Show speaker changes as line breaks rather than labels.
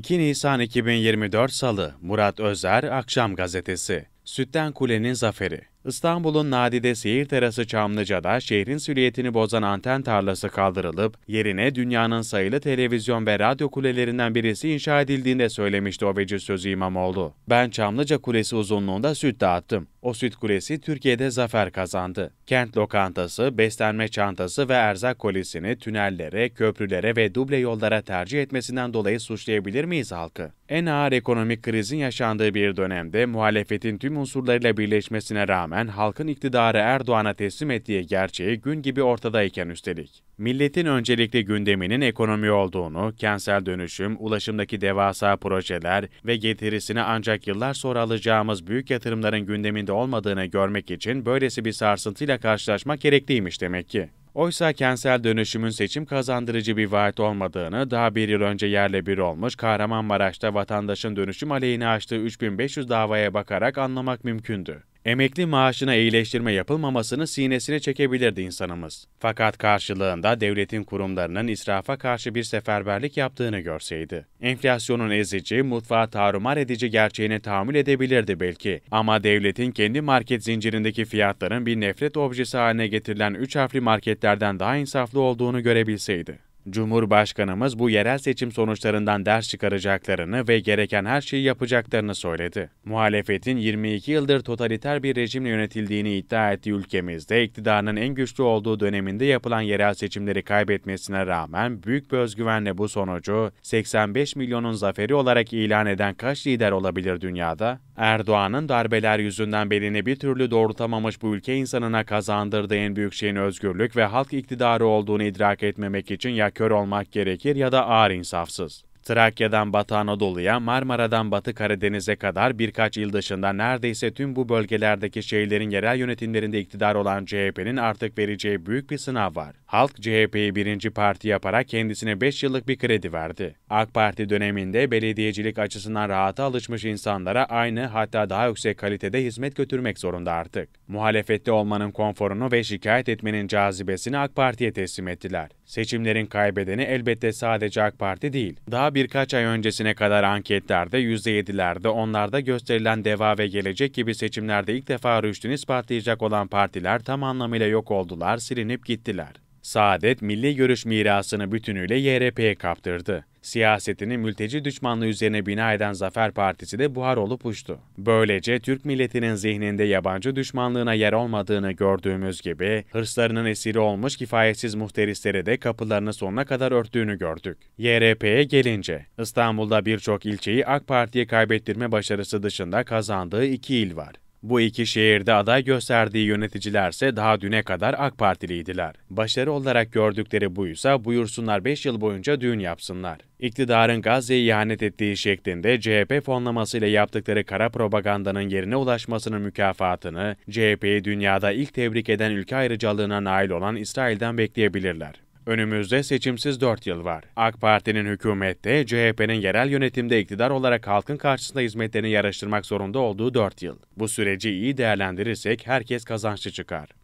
2 Nisan 2024 Salı, Murat Özer, Akşam Gazetesi. Sütten Kule'nin zaferi. İstanbul'un nadide seyir terası Çamlıca'da şehrin süliyetini bozan anten tarlası kaldırılıp yerine dünyanın sayılı televizyon ve radyo kulelerinden birisi inşa edildiğinde söylemişti Oveci Sözü İmamoğlu. Ben Çamlıca Kulesi uzunluğunda süt dağıttım. O Süt Kulesi Türkiye'de zafer kazandı. Kent lokantası, beslenme çantası ve erzak kolisini tünellere, köprülere ve duble yollara tercih etmesinden dolayı suçlayabilir miyiz halkı? En ağır ekonomik krizin yaşandığı bir dönemde muhalefetin tüm unsurlarıyla birleşmesine rağmen halkın iktidarı Erdoğan'a teslim ettiği gerçeği gün gibi ortadayken üstelik. Milletin öncelikli gündeminin ekonomi olduğunu, kentsel dönüşüm, ulaşımdaki devasa projeler ve getirisini ancak yıllar sonra alacağımız büyük yatırımların gündeminde olmadığını görmek için böylesi bir sarsıntıyla karşılaşmak gerekliymiş demek ki. Oysa kentsel dönüşümün seçim kazandırıcı bir vaat olmadığını daha bir yıl önce yerle bir olmuş Kahramanmaraş'ta vatandaşın dönüşüm aleyhine açtığı 3500 davaya bakarak anlamak mümkündü. Emekli maaşına iyileştirme yapılmamasını sinesine çekebilirdi insanımız. Fakat karşılığında devletin kurumlarının israfa karşı bir seferberlik yaptığını görseydi. Enflasyonun ezici, mutfağa tarumar edici gerçeğini tahammül edebilirdi belki. Ama devletin kendi market zincirindeki fiyatların bir nefret objesi haline getirilen üç harfli marketlerden daha insaflı olduğunu görebilseydi. Cumhurbaşkanımız bu yerel seçim sonuçlarından ders çıkaracaklarını ve gereken her şeyi yapacaklarını söyledi. Muhalefetin 22 yıldır totaliter bir rejimle yönetildiğini iddia ettiği ülkemizde iktidarın en güçlü olduğu döneminde yapılan yerel seçimleri kaybetmesine rağmen büyük bir özgüvenle bu sonucu 85 milyonun zaferi olarak ilan eden kaç lider olabilir dünyada? Erdoğan'ın darbeler yüzünden belini bir türlü doğrultamamış bu ülke insanına kazandırdığı en büyük şeyin özgürlük ve halk iktidarı olduğunu idrak etmemek için yaklaşık kör olmak gerekir ya da ağır insafsız. Trakya'dan Batı Anadolu'ya, Marmara'dan Batı Karadeniz'e kadar birkaç yıl dışında neredeyse tüm bu bölgelerdeki şehirlerin yerel yönetimlerinde iktidar olan CHP'nin artık vereceği büyük bir sınav var. Halk CHP'yi birinci parti yaparak kendisine 5 yıllık bir kredi verdi. AK Parti döneminde belediyecilik açısından rahata alışmış insanlara aynı hatta daha yüksek kalitede hizmet götürmek zorunda artık. Muhalefette olmanın konforunu ve şikayet etmenin cazibesini AK Parti'ye teslim ettiler. Seçimlerin kaybedeni elbette sadece AK Parti değil. Daha birkaç ay öncesine kadar anketlerde %7'lerde onlarda gösterilen deva ve gelecek gibi seçimlerde ilk defa rüştünü ispatlayacak olan partiler tam anlamıyla yok oldular, silinip gittiler. Saadet milli görüş mirasını bütünüyle YRP'ye kaptırdı. Siyasetini mülteci düşmanlığı üzerine bina eden Zafer Partisi de buhar olup uçtu. Böylece Türk milletinin zihninde yabancı düşmanlığına yer olmadığını gördüğümüz gibi, hırslarının esiri olmuş kifayetsiz muhterislere de kapılarını sonuna kadar örttüğünü gördük. YRP'ye gelince, İstanbul'da birçok ilçeyi AK Parti'ye kaybettirme başarısı dışında kazandığı iki il var. Bu iki şehirde aday gösterdiği yöneticilerse daha düne kadar AK Partiliydiler. Başarı olarak gördükleri buysa buyursunlar 5 yıl boyunca düğün yapsınlar. İktidarın Gazze'yi ihanet ettiği şeklinde CHP fonlamasıyla yaptıkları kara propagandanın yerine ulaşmasının mükafatını, CHP'yi dünyada ilk tebrik eden ülke ayrıcalığına nail olan İsrail'den bekleyebilirler. Önümüzde seçimsiz 4 yıl var. AK Parti'nin hükümette, CHP'nin yerel yönetimde iktidar olarak halkın karşısında hizmetlerini yarıştırmak zorunda olduğu 4 yıl. Bu süreci iyi değerlendirirsek herkes kazançlı çıkar.